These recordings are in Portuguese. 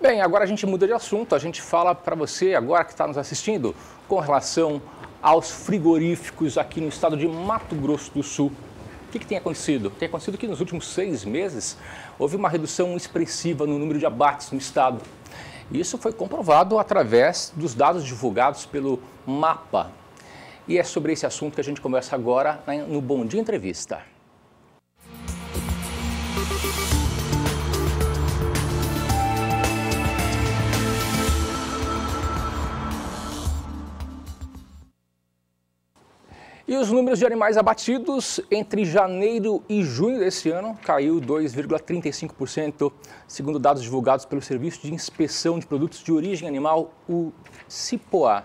Bem, agora a gente muda de assunto, a gente fala para você agora que está nos assistindo com relação aos frigoríficos aqui no estado de Mato Grosso do Sul. O que, que, tem acontecido? Tem acontecido que nos últimos seis meses houve uma redução expressiva no número de abates no estado. Isso foi comprovado através dos dados divulgados pelo MAPA. E é sobre esse assunto que a gente conversa agora né, no Bom Dia Entrevista. Música E os números de animais abatidos entre janeiro e junho desse ano caiu 2,35%, segundo dados divulgados pelo Serviço de Inspeção de Produtos de Origem Animal, o CIPOA.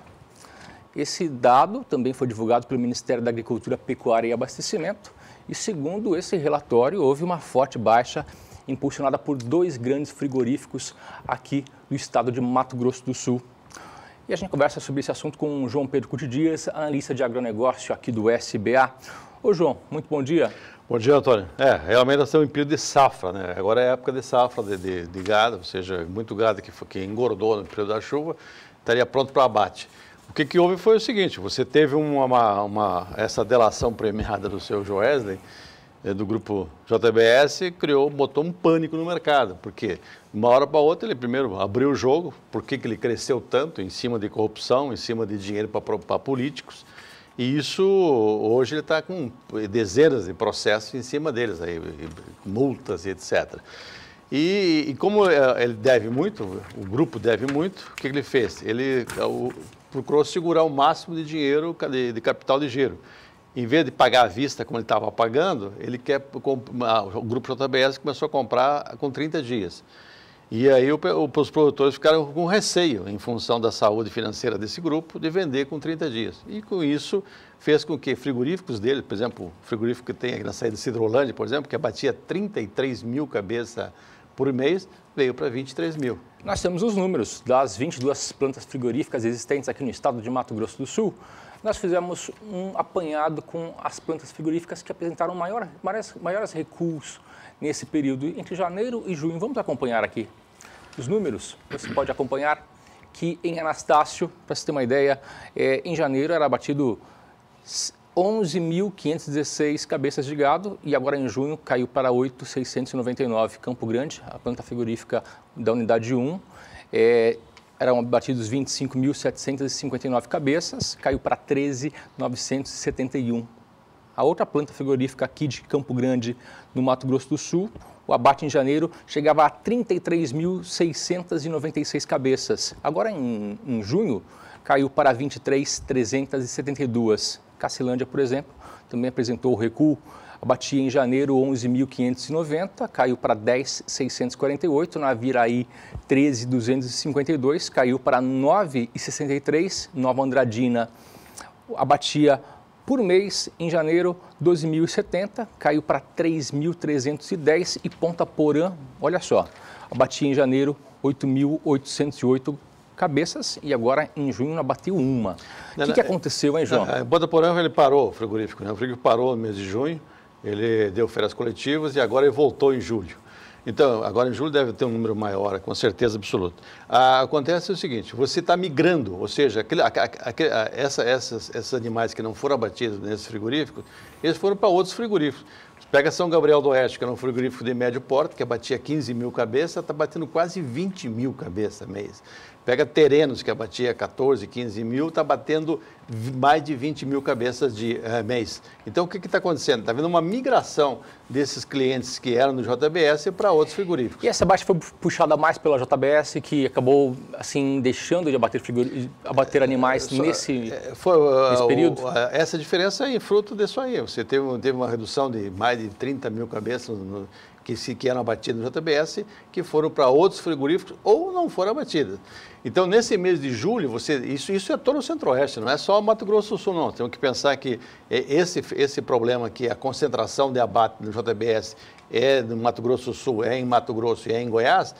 Esse dado também foi divulgado pelo Ministério da Agricultura, Pecuária e Abastecimento, e segundo esse relatório, houve uma forte baixa impulsionada por dois grandes frigoríficos aqui do estado de Mato Grosso do Sul. E a gente conversa sobre esse assunto com o João Pedro Cuti Dias, analista de agronegócio aqui do SBA. Ô João, muito bom dia. Bom dia, Antônio. É, realmente nós estamos em período de safra, né? Agora é época de safra de, de, de gado, ou seja, muito gado que, que engordou no período da chuva, estaria pronto para abate. O que, que, houve foi o seguinte, você teve uma, uma, uma essa delação premiada do seu Joesley, é, do grupo JBS criou, botou um pânico no mercado, porque de uma hora para outra ele primeiro abriu o jogo, por que ele cresceu tanto em cima de corrupção, em cima de dinheiro para políticos, e isso hoje ele está com dezenas de processos em cima deles, aí, multas e etc. E, e, como é, ele deve muito, o grupo deve muito, o que ele fez? Ele é, procurou segurar o máximo de dinheiro, de, de capital de giro em vez de pagar à vista como ele estava pagando, ele quer o grupo JBS começou a comprar com 30 dias. E aí os produtores ficaram com receio, em função da saúde financeira desse grupo, de vender com 30 dias. E com isso fez com que frigoríficos dele, por exemplo, o frigorífico que tem aqui na saída de Cidrolândia, por exemplo, que abatia 33 mil cabeças por mês, veio para 23 mil. Nós temos os números das 22 plantas frigoríficas existentes aqui no estado de Mato Grosso do Sul nós fizemos um apanhado com as plantas frigoríficas que apresentaram maior, maiores, maiores recuos nesse período, entre janeiro e junho. Vamos acompanhar aqui os números, você pode acompanhar que em Anastácio, para você ter uma ideia, é, em janeiro era batido 11.516 cabeças de gado e agora em junho caiu para 8.699. Campo Grande, a planta frigorífica da unidade 1, é, eram abatidos 25.759 cabeças, caiu para 13.971. A outra planta frigorífica aqui de Campo Grande, no Mato Grosso do Sul, o abate em janeiro chegava a 33.696 cabeças. Agora, em, em junho, caiu para 23.372. Cacilândia, por exemplo, também apresentou o recuo batia em janeiro 11.590, caiu para 10.648, na Viraí 13.252, caiu para 9.63, Nova Andradina abatia por mês, em janeiro, 12.070, caiu para 3.310 e Ponta Porã, olha só, abatia em janeiro 8.808 cabeças e agora em junho abateu uma. O que, que, é- aconteceu, hein, João? É, Ponta Porã ele parou o frigorífico, né? O frigorífico parou no mês de junho, ele deu férias coletivas e agora ele voltou em julho. Então, agora em julho deve ter um número maior, com certeza absoluta. Ah, acontece o seguinte: você está migrando, ou seja, aquele, aquele, essa, essas, esses animais que não foram abatidos nesses frigoríficos, eles foram para outros frigoríficos. Pega São Gabriel do Oeste, que era um frigorífico de médio porte, que abatia 15 mil cabeças, está batendo quase 20 mil cabeças mês. Pega Terenos, que abatia 14, 15 mil, está batendo mais de 20 mil cabeças de eh, mês. Então, o que está acontecendo? Está havendo uma migração desses clientes que eram no JBS para outros frigoríficos. E essa baixa foi puxada mais pela JBS, que acabou, assim, deixando de abater, abater é, animais é, só, nesse, é, foi, uh, nesse período? essa diferença é fruto disso aí. Você teve, teve uma redução de mais de de 30 mil cabeças no, que, se, que eram abatidas no JBS, que foram para outros frigoríficos ou não foram abatidas. Então, nesse mês de julho, você, isso, isso é todo o Centro-Oeste, não é só Mato Grosso do Sul, não. Temos que pensar que é, esse, esse problema que a concentração de abate no JBS é no Mato Grosso do Sul, é em Mato Grosso e é em Goiás,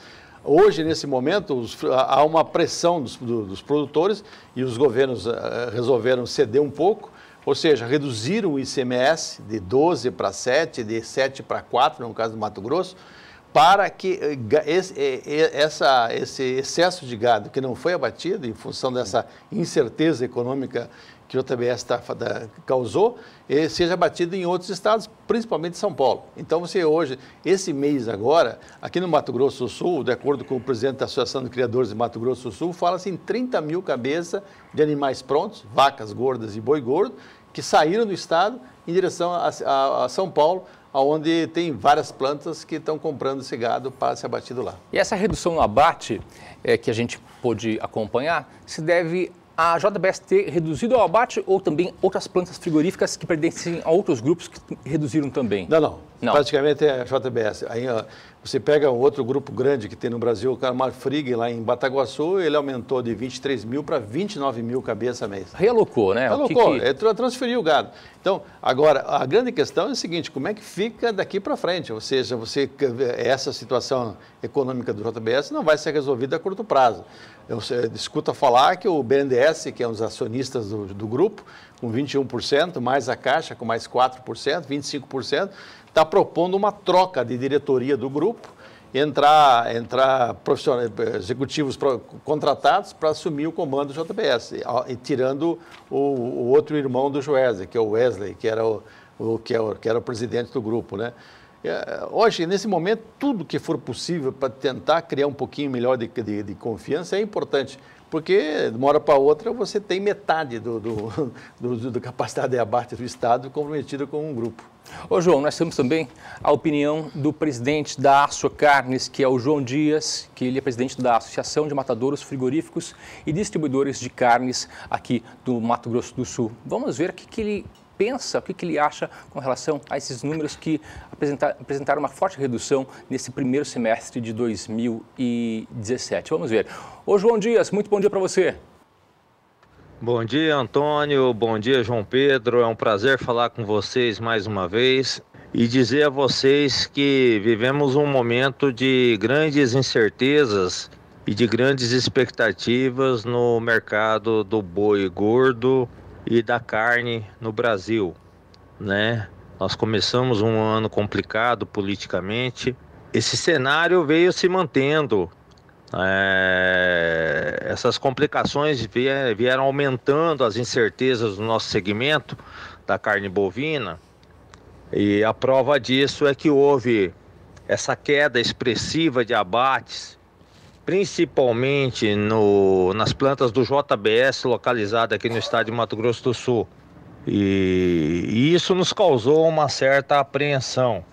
Hoje, nesse momento, os, há uma pressão dos, do, dos, produtores e os governos uh, resolveram ceder um pouco ou seja, reduziram o ICMS de 12 para 7, de 7 para 4, no caso do Mato Grosso, para que eh, esse, eh, eh, essa, esse excesso de gado que não foi abatido em função dessa incerteza econômica que JBS tá, da, causou, seja batido em outros estados, principalmente São Paulo. Então, você hoje, esse mês agora, aqui no Mato Grosso do Sul, de acordo com o presidente da Associação de Criadores de Mato Grosso do Sul, fala-se em 30 mil cabeças de animais prontos, vacas gordas e boi gordo, que saíram do estado em direção a, a, a São Paulo, onde tem várias plantas que estão comprando esse gado para ser abatido lá. E essa redução no abate é, que a gente pôde acompanhar se deve a JBS ter reduzido o abate ou também outras plantas frigoríficas que pertencem a outros grupos que reduziram também? Não, não. não. Praticamente é a JBS. Aí, você pega um outro grupo grande que tem no Brasil, o Carmar Frig, lá em Bataguaçu, ele aumentou de 23 mil para 29 mil cabeça mês. Realocou, né? Realocou, que, que... É, transferiu o gado. Então, agora, a grande questão é o seguinte, como é que fica daqui para frente? Ou seja, você, essa situação econômica do JBS não vai ser resolvida a curto prazo. Eu escuta falar que o BNDES, que é um dos acionistas do, do grupo, com 21%, mais a Caixa com mais 4%, 25%, está propondo uma troca de diretoria do grupo, entrar, entrar profissionais, executivos contratados para assumir o comando do JBS, tirando o, o outro irmão do Joesley, que é o Wesley, que era o, o, que, era, é que era o presidente do grupo, né? É, hoje, nesse momento, tudo que for possível para tentar criar um pouquinho melhor de, de, de confiança é importante, porque de uma hora para outra você tem metade do, do, do, do capacidade de abate do Estado comprometida com um grupo. Ô João, nós temos também a opinião do presidente da Aço Carnes, que é o João Dias, que ele é presidente da Associação de Matadouros Frigoríficos e Distribuidores de Carnes aqui do Mato Grosso do Sul. Vamos ver o que, que ele pensa, o que, que ele acha com relação a esses números que apresentaram uma forte redução nesse primeiro semestre de 2017. Vamos ver. Ô João Dias, muito bom dia para você. Bom dia, Antônio. Bom dia, João Pedro. É um prazer falar com vocês mais uma vez e dizer a vocês que vivemos um momento de grandes incertezas e de grandes expectativas no mercado do boi gordo e da carne no Brasil, né? Nós começamos um ano complicado politicamente. Esse cenário veio se mantendo. É... Essas complicações vieram aumentando as incertezas do nosso segmento da carne bovina. E a prova disso é que houve essa queda expressiva de abates principalmente no, nas plantas do JBS localizada aqui no estado de Mato Grosso do Sul. E, e isso nos causou uma certa apreensão.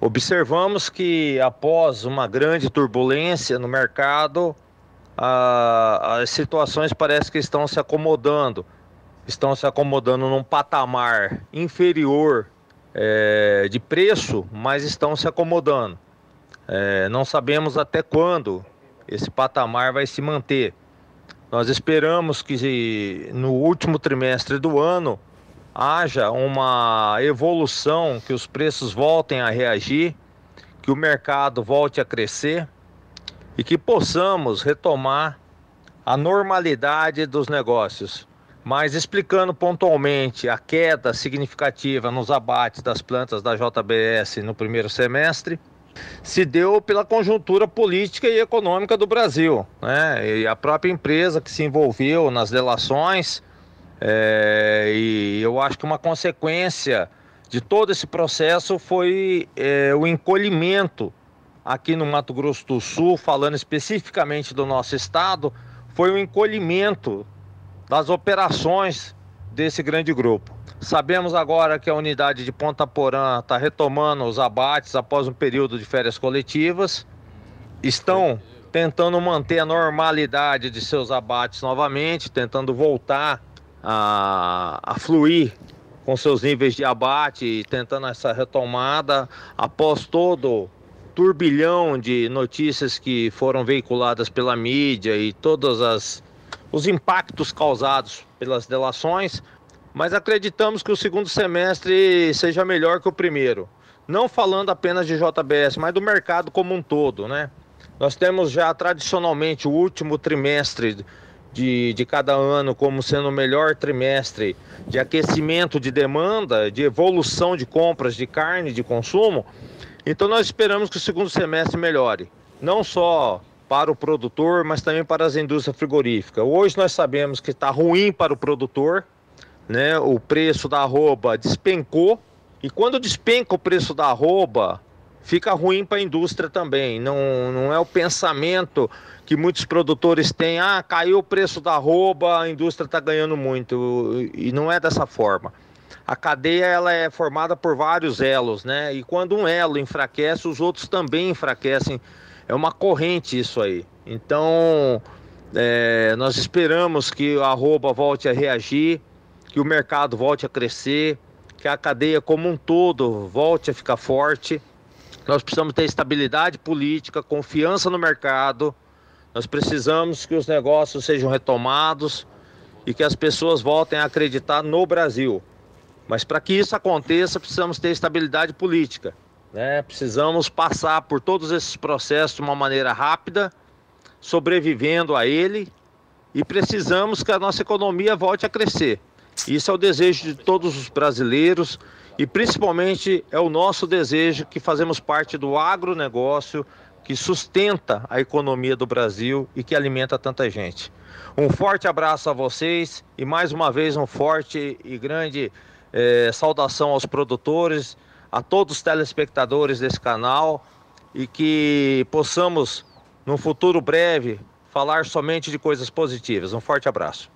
Observamos que após uma grande turbulência no mercado, a, as situações parece que estão se acomodando, estão se acomodando num patamar inferior é, de preço, mas estão se acomodando. É, não sabemos até quando esse patamar vai se manter. Nós esperamos que no último trimestre do ano haja uma evolução, que os preços voltem a reagir, que o mercado volte a crescer e que possamos retomar a normalidade dos negócios. Mas explicando pontualmente a queda significativa nos abates das plantas da JBS no primeiro semestre, se deu pela conjuntura política e econômica do Brasil. Né? E a própria empresa que se envolveu nas delações, é, e eu acho que uma consequência de todo esse processo foi é, o encolhimento aqui no Mato Grosso do Sul, falando especificamente do nosso estado, foi o encolhimento das operações desse grande grupo. Sabemos agora que a unidade de Ponta Porã está retomando os abates após um período de férias coletivas. Estão tentando manter a normalidade de seus abates novamente, tentando voltar a, a fluir com seus níveis de abate e tentando essa retomada após todo turbilhão de notícias que foram veiculadas pela mídia e todos as, os impactos causados pelas delações, mas acreditamos que o segundo semestre seja melhor que o primeiro. Não falando apenas de JBS, mas do mercado como um todo, né? Nós temos já tradicionalmente o último trimestre de, de cada ano como sendo o melhor trimestre de aquecimento de demanda, de evolução de compras de carne, de consumo. Então nós esperamos que o segundo semestre melhore, não só para o produtor, mas também para as indústrias frigoríficas. Hoje nós sabemos que está ruim para o produtor, né, o preço da arroba despencou. E quando despenca o preço da arroba, fica ruim para a indústria também. Não, não é o pensamento que muitos produtores têm, ah, caiu o preço da arroba, a indústria está ganhando muito. E não é dessa forma. A cadeia ela é formada por vários elos, né? E quando um elo enfraquece, os outros também enfraquecem. É uma corrente isso aí. Então, é, nós esperamos que a arroba volte a reagir que o mercado volte a crescer, que a cadeia como um todo volte a ficar forte. Nós precisamos ter estabilidade política, confiança no mercado. Nós precisamos que os negócios sejam retomados e que as pessoas voltem a acreditar no Brasil. Mas para que isso aconteça, precisamos ter estabilidade política. Né? Precisamos passar por todos esses processos de uma maneira rápida, sobrevivendo a ele, e precisamos que a nossa economia volte a crescer. Isso é o desejo de todos os brasileiros e principalmente é o nosso desejo que fazemos parte do agronegócio que sustenta a economia do Brasil e que alimenta tanta gente. Um forte abraço a vocês e mais uma vez um forte e grande eh, saudação aos produtores, a todos os telespectadores desse canal e que possamos, num futuro breve, falar somente de coisas positivas. Um forte abraço.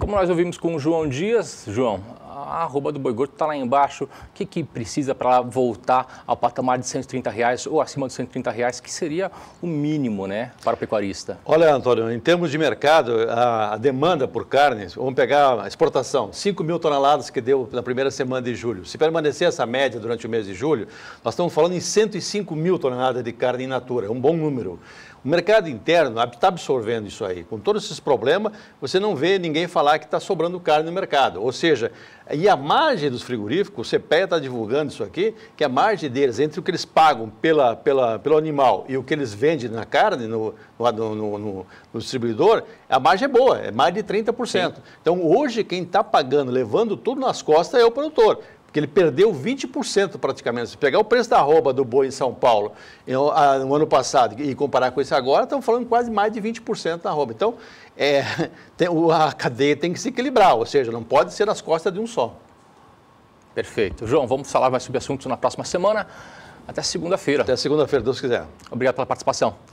Como nós ouvimos com o João Dias, João, a arroba do boi gordo está lá embaixo. O que, que precisa para voltar ao patamar de 130 reais ou acima de 130 reais, que seria o mínimo né, para o pecuarista? Olha, Antônio, em termos de mercado, a, demanda por carne, vamos pegar a exportação, 5 mil toneladas que deu na primeira semana de julho. Se permanecer essa média durante o mês de julho, nós estamos falando em 105 mil toneladas de carne in natura, é um bom número. O mercado interno está absorvendo isso aí. Com todos esses problemas, você não vê ninguém falar falar que está sobrando carne no mercado. Ou seja, e a margem dos frigoríficos, o CPE está divulgando isso aqui, que a margem deles entre o que eles pagam pela, pela, pelo animal e o que eles vendem na carne, no, no, no, no distribuidor, a margem é boa, é mais de 30%. Sim. Então, hoje, quem está pagando, levando tudo nas costas é o produtor porque ele perdeu 20% praticamente. Se pegar o preço da arroba do boi em São Paulo ah, no ano passado e comparar com esse agora, estamos falando quase mais de 20% da arroba. Então, é, tem, a cadeia tem que se equilibrar, ou seja, não pode ser nas costas de um só. Perfeito. João, vamos falar mais sobre assuntos na próxima semana. Até segunda-feira. Até segunda-feira, Deus quiser. Obrigado pela participação.